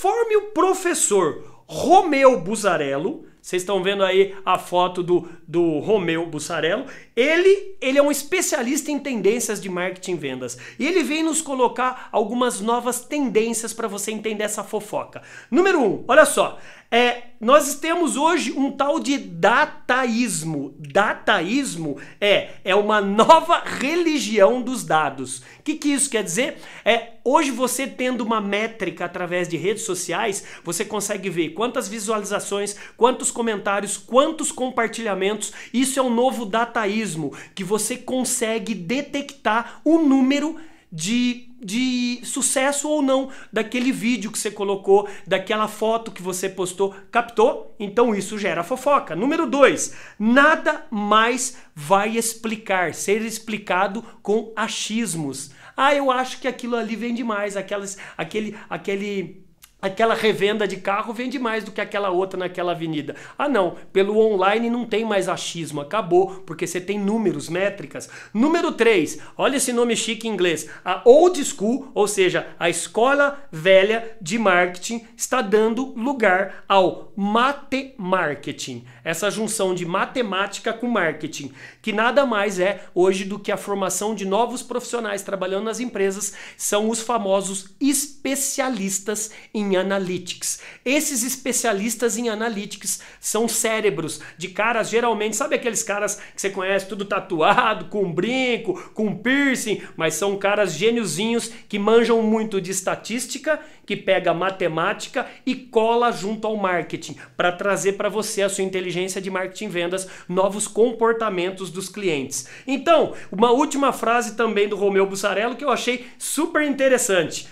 Conforme o professor Romeu Busarello, vocês estão vendo aí a foto do, do Romeu Bussarello. Ele, ele é um especialista em tendências de marketing e vendas. E ele vem nos colocar algumas novas tendências para você entender essa fofoca. Número 1, um, olha só. É, nós temos hoje um tal de dataísmo. Dataísmo é, é uma nova religião dos dados. O que, que isso quer dizer? É hoje você tendo uma métrica através de redes sociais, você consegue ver quantas visualizações, quantos comentários, quantos compartilhamentos. Isso é um novo dataísmo que você consegue detectar o número de, de sucesso ou não daquele vídeo que você colocou, daquela foto que você postou. Captou? Então isso gera fofoca. Número 2, nada mais vai explicar, ser explicado com achismos. Ah, eu acho que aquilo ali vem demais aquelas, aquele, aquele aquela revenda de carro vende mais do que aquela outra naquela avenida. Ah não, pelo online não tem mais achismo, acabou, porque você tem números, métricas. Número 3, olha esse nome chique em inglês, a Old School, ou seja, a escola velha de marketing está dando lugar ao matemarketing. Essa junção de matemática com marketing, que nada mais é hoje do que a formação de novos profissionais trabalhando nas empresas, são os famosos especialistas em em analytics. Esses especialistas em analytics são cérebros de caras, geralmente, sabe aqueles caras que você conhece tudo tatuado, com brinco, com piercing, mas são caras gêniozinhos que manjam muito de estatística, que pega matemática e cola junto ao marketing para trazer para você a sua inteligência de marketing e vendas, novos comportamentos dos clientes. Então, uma última frase também do Romeu Bussarello que eu achei super interessante.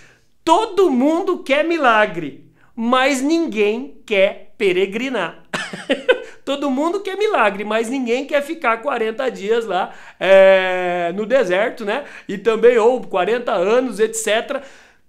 Todo mundo quer milagre, mas ninguém quer peregrinar. Todo mundo quer milagre, mas ninguém quer ficar 40 dias lá é, no deserto, né? E também, ou 40 anos, etc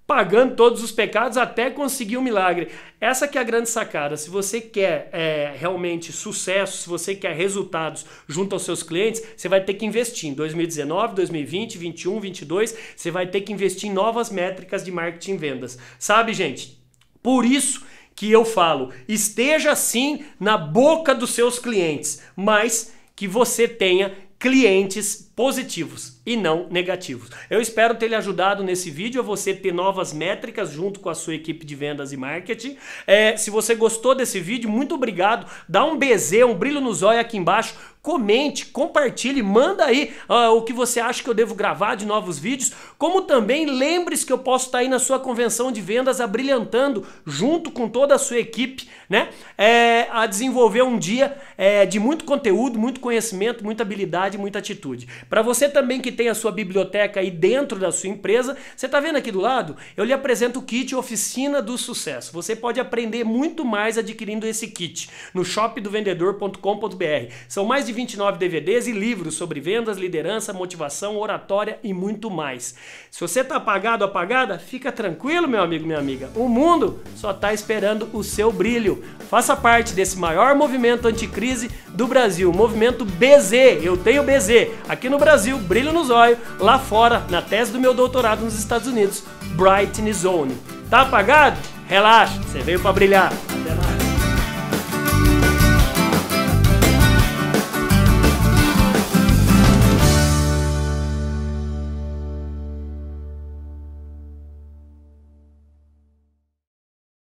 pagando todos os pecados até conseguir o um milagre. Essa que é a grande sacada. Se você quer é, realmente sucesso, se você quer resultados junto aos seus clientes, você vai ter que investir em 2019, 2020, 21, 22. Você vai ter que investir em novas métricas de marketing e vendas. Sabe, gente? Por isso que eu falo, esteja sim na boca dos seus clientes, mas que você tenha clientes positivos e não negativos. Eu espero ter lhe ajudado nesse vídeo a você ter novas métricas junto com a sua equipe de vendas e marketing. É, se você gostou desse vídeo, muito obrigado. Dá um BZ, um brilho no zóio aqui embaixo. Comente, compartilhe, manda aí uh, o que você acha que eu devo gravar de novos vídeos. Como também lembre-se que eu posso estar aí na sua convenção de vendas abrilhantando junto com toda a sua equipe, né? É, a desenvolver um dia é, de muito conteúdo, muito conhecimento, muita habilidade, muita atitude. Para você também que tem a sua biblioteca aí dentro da sua empresa, você está vendo aqui do lado? Eu lhe apresento o kit Oficina do Sucesso. Você pode aprender muito mais adquirindo esse kit no shopdovendedor.com.br. São mais de 29 DVDs e livros sobre vendas, liderança, motivação, oratória e muito mais. Se você está apagado, apagada, fica tranquilo, meu amigo, minha amiga. O mundo só está esperando o seu brilho. Faça parte desse maior movimento anticrise do Brasil, o movimento BZ. Eu tenho BZ. Aqui no no Brasil, brilho no zóio, lá fora, na tese do meu doutorado nos Estados Unidos, Brightness Zone. Tá apagado? Relaxa, você veio para brilhar.